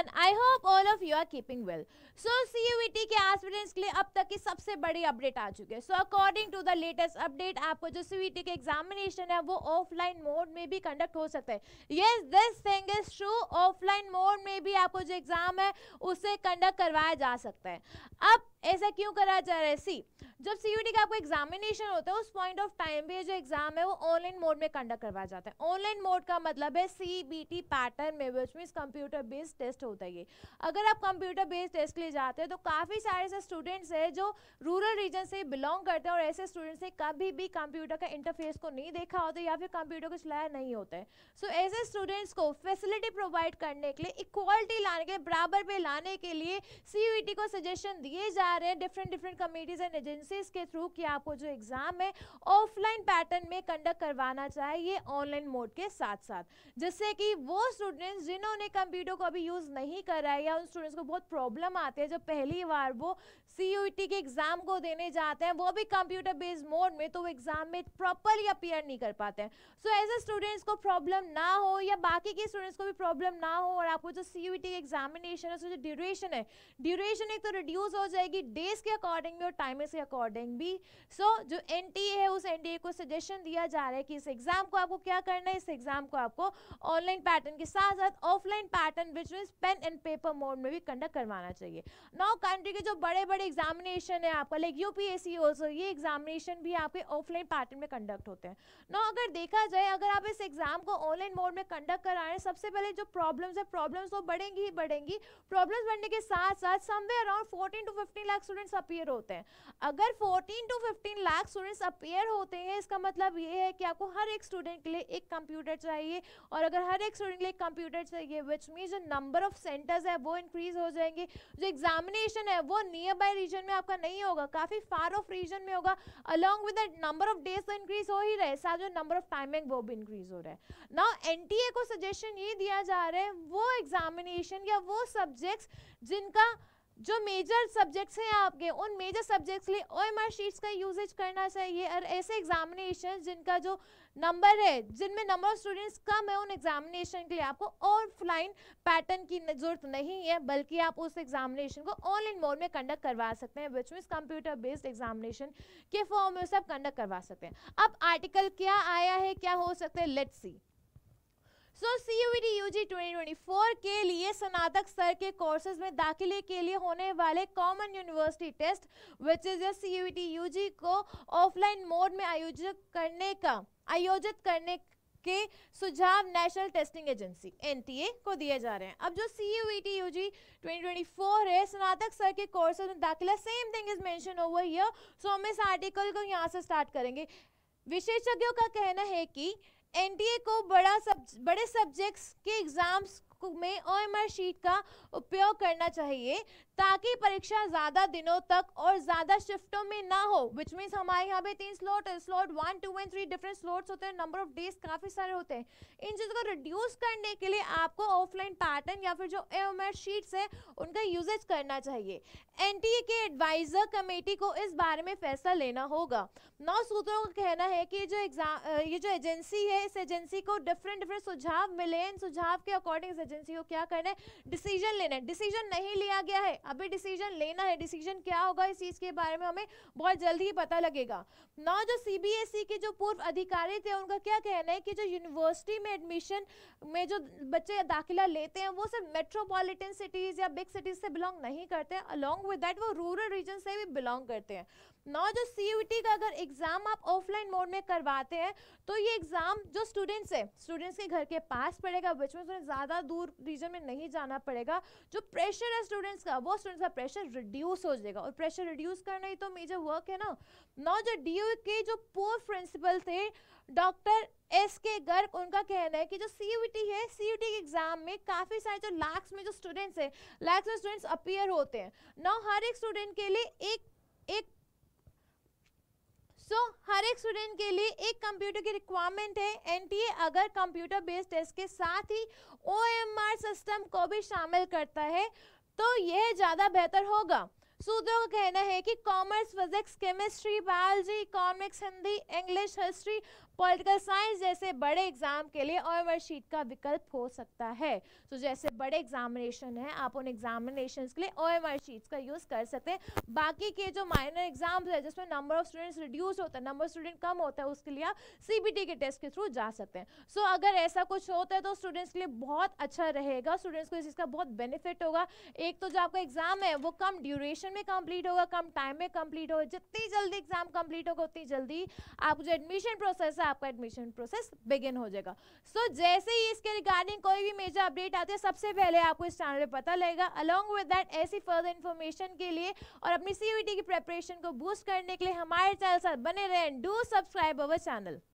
everyone I hope all of you are keeping well so CUET के aspirants के लिए अब तक की सबसे बड़ी अपडेट आ चुकी है so according to the latest update आपको जो सीयूईटी e के एग्जामिनेशन है वो ऑफलाइन मोड में भी कंडक्ट हो सकता है yes this thing is true offline mode में भी आपको जो एग्जाम है उसे कंडक्ट करवाया जा सकता है अब ऐसा क्यों करा जा रहा है सी जब सीयूटी का आपको एग्जामिनेशन होता है उस पॉइंट ऑफ टाइम पे जो एग्जाम है वो ऑनलाइन मोड में कंडक्ट करवाया जाता है ऑनलाइन मोड का मतलब है सीबीटी पैटर्न में which mean computer based test होता है ये अगर आप कंप्यूटर बेस्ड टेस्ट के लिए जाते हैं तो काफ़ी सारे ऐसे स्टूडेंट्स हैं जो रूरल रीजन से बिलोंग करते हैं और ऐसे स्टूडेंट्स ने कभी भी कंप्यूटर का इंटरफेस को नहीं देखा होता या फिर कंप्यूटर को चलाया नहीं होता है सो so, ऐसे स्टूडेंट्स को फैसिलिटी प्रोवाइड करने के लिए इक्वालिटी लाने के बराबर पे लाने के लिए सी को सजेशन दिए जा रहे हैं different different committees and agency courses के थ्रू कि आपको जो एग्ज़ाम है ऑफलाइन पैटर्न में कंडक्ट करवाना चाहिए ऑनलाइन मोड के साथ साथ जिससे कि वो स्टूडेंट्स जिन्होंने कंप्यूटर को अभी यूज़ नहीं रहा है या उन स्टूडेंट्स को बहुत प्रॉब्लम आती है जब पहली बार वो सी e के एग्ज़ाम को देने जाते हैं वो भी कंप्यूटर बेस्ड मोड में तो वो एग्ज़ाम में प्रॉपरली अपियर नहीं कर पाते हैं सो एज ए स्टूडेंट्स को प्रॉब्लम ना हो या बाकी के स्टूडेंट्स को भी प्रॉब्लम ना हो और आपको जो सी e के एग्जामिनेशन है उसका जो ड्यूरेशन है ड्यूरेशन एक तो रिड्यूस हो जाएगी डेज के अकॉर्डिंग में और टाइम के अकॉर्डिंग अकॉर्डिंग भी सो so, जो एन है उस एन को सजेशन दिया जा रहा है कि इस एग्जाम को आपको क्या करना है इस एग्जाम को आपको ऑनलाइन पैटर्न के साथ साथ offline pattern which mean pen and paper mode में भी कंडक्ट करवाना चाहिए नौ कंट्री के जो बड़े बड़े एग्जामिनेशन है आपका लाइक यूपीएससी ऑल्सो ये एग्जामिनेशन भी आपके ऑफलाइन पैटर्न में कंडक्ट होते हैं नौ अगर देखा जाए अगर आप इस एग्जाम को ऑनलाइन मोड में कंडक्ट करा रहे हैं सबसे पहले जो प्रॉब्लम्स है प्रॉब्लम्स तो बढ़ेंगी ही बढ़ेंगी प्रॉब्लम्स बढ़ने के साथ साथ somewhere around fourteen to fifteen lakh students appear होते हैं अगर अगर 14 टू 15 लाख स्टूडेंट्स अपेयर होते हैं इसका मतलब ये है कि आपको हर एक स्टूडेंट के लिए एक कंप्यूटर चाहिए और अगर हर एक स्टूडेंट के लिए कंप्यूटर चाहिए विच मीन जो नंबर ऑफ सेंटर्स है वो इंक्रीज हो जाएंगे जो एग्जामिनेशन है वो नियर बाई रीजन में आपका नहीं होगा काफ़ी फार ऑफ रीजन में होगा along with number of days तो इंक्रीज हो ही रहे साथ जो नंबर ऑफ टाइमिंग वो भी इंक्रीज हो रहा है नाउ एन को सजेशन ये दिया जा रहा है वो एग्जामिनेशन या वो सब्जेक्ट्स जिनका जो मेजर सब्जेक्ट्स हैं आपके उन मेजर सब्जेक्ट्स के लिए ओ एम आर शीट्स का यूजेज करना चाहिए और ऐसे एग्जामिनेशन जिनका जो नंबर है जिनमें नंबर ऑफ स्टूडेंट्स कम है उन एग्जामिनेशन के लिए आपको ऑफलाइन पैटर्न की जरूरत नहीं है बल्कि आप उस एग्जामिनेशन को ऑनलाइन मोड में कंडक्ट करवा सकते हैं which means computer based examination के फॉर्म में उसे आप कंडक्ट करवा सकते हैं अब आर्टिकल क्या आया है क्या हो सकता है let's see so C U D U G twenty के लिए स्नातक स्तर के कोर्सेज में दाखिले के लिए होने वाले common university test which is C U D U G को ऑफलाइन मोड में आयोजित करने का आयोजित करने के सुझाव नेशनल टेस्टिंग एजेंसी एनटीए को दिए जा रहे हैं अब जो C U T U G twenty है स्नातक स्तर के कोर्सेज में दाखिला same thing is mention over here so हम इस आर्टिकल को यहाँ से स्टार्ट करेंगे विशेषज्ञों का कहना है कि एनटीए को बड़ा सब बड़े सब्जेक्ट्स के एग्जाम्स में ओ शीट का उपयोग करना चाहिए ताकि परीक्षा ज़्यादा दिनों तक और ज़्यादा शिफ्टों में ना हो विच मीन्स हमारे यहाँ पे तीन slot slot one two and three different slots होते हैं नंबर ऑफ डेज काफ़ी सारे होते हैं इन चीज़ों को रिड्यूस करने के लिए आपको ऑफलाइन पैटर्न या फिर जो एमआर शीट्स है उनका यूजेज करना चाहिए एन के एडवाइजर कमेटी को इस बारे में फैसला लेना होगा नौ सूत्रों का कहना है कि जो एग्जाम ये जो एजेंसी है इस एजेंसी को डिफरेंट डिफरेंट सुझाव मिले सुझाव के अकॉर्डिंग एजेंसी को क्या करना है डिसीजन लेना है डिसीजन नहीं लिया गया है अभी डिसीजन लेना है डिसीजन क्या होगा इस चीज के बारे में हमें बहुत जल्द ही पता लगेगा नौ जो सीबीएसई e के जो पूर्व अधिकारी थे उनका क्या कहना है कि जो यूनिवर्सिटी में एडमिशन में जो बच्चे दाखिला लेते हैं वो सिर्फ मेट्रोपोलिटन सिटीज या बिग सिटीज से बिलोंग नहीं करते अलॉन्ग विद डैट वो रूरल रीजन से भी बिलोंग करते हैं नौ जो सी का अगर एग्ज़ाम आप ऑफलाइन मोड में करवाते हैं तो ये एग्ज़ाम जो स्टूडेंट्स है स्टूडेंट्स के घर के पास पड़ेगा बच्चों में उन्हें ज़्यादा दूर रीजन में नहीं जाना पड़ेगा जो प्रेशर है स्टूडेंट्स का वो स्टूडेंट्स का प्रेशर रिड्यूस हो जाएगा और प्रेशर रिड्यूस करना ही तो मेजर वर्क है ना नौ जो डी के जो पोर प्रिंसिपल थे डॉक्टर एस के गर्ग उनका कहना है कि जो सी है सी के एग्जाम में काफ़ी सारे जो लैक्स में जो स्टूडेंट्स हैं लैक्स में स्टूडेंट्स अपियर होते हैं नौ हर एक स्टूडेंट के लिए एक एक एक स्टूडेंट के लिए एक कंप्यूटर की रिक्वायरमेंट है एनटीए अगर कंप्यूटर बेस्ड टेस्ट के साथ ही ओएमआर सिस्टम को भी शामिल करता है तो यह ज़्यादा बेहतर होगा सूत्रों का कहना है कि commerce physics chemistry biology economics Hindi English history political science जैसे बड़े एग्जाम के लिए और शीट का विकल्प हो सकता है तो जैसे बड़े एग्जामिनेशन है आप उन एग्जामिनेशन के लिए और शीट्स का यूज कर सकते हैं बाकी के जो माइनर एग्जाम्स है जिसमें नंबर ऑफ स्टूडेंट्स रिड्यूस होता है नंबर ऑफ स्टूडेंट कम होता है उसके लिए आप सीबीटी के टेस्ट के थ्रू जा सकते हैं सो so, अगर ऐसा कुछ होता है तो स्टूडेंट्स के लिए बहुत अच्छा रहेगा स्टूडेंट्स को इस चीज़ का बहुत बेनिफिट होगा एक तो जो आपका एग्जाम है वो कम ड्यूरेशन में कंप्लीट होगा कम टाइम में कंप्लीट होगा जितनी जल्दी एग्जाम कंप्लीट होगा उतनी जल्दी आप जो एडमिशन प्रोसेस है आपका एडमिशन प्रोसेस बिगिन हो जाएगा सो so, जैसे ही इसके रिगार्डिंग कोई भी मेजर अपडेट आते हैं सबसे पहले आपको इस चैनल पर पता लगेगा अलॉन्ग विद दैट ऐसी फर्दर इन्फॉर्मेशन के लिए और अपनी सी e की प्रेपरेशन को बूस्ट करने के लिए हमारे चैनल साथ बने रहें डू सब्सक्राइब अवर चैनल